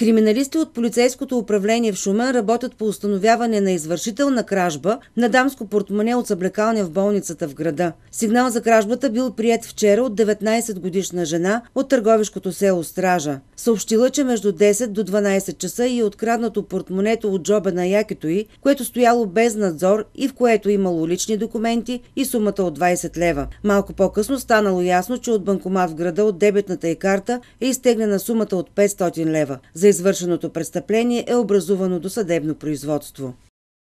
Криминалисти от полицейското управление в Шумен работят по установяване на извършител на кражба на дамско портмоне от съблекалня в болницата в града. Сигнал за кражбата бил прият вчера от 19-годишна жена от търговишкото село Стража. Съобщила, че между 10 до 12 часа и е откраднато портмонето от джоба на якето й, което стояло без надзор и в което имало лични документи и сумата от 20 лева. Малко по-късно станало ясно, че от банкомат в града от дебетната й карта е изтеглена сумата от 500 лева. За извършеното престъпление е образувано до съдебно производство.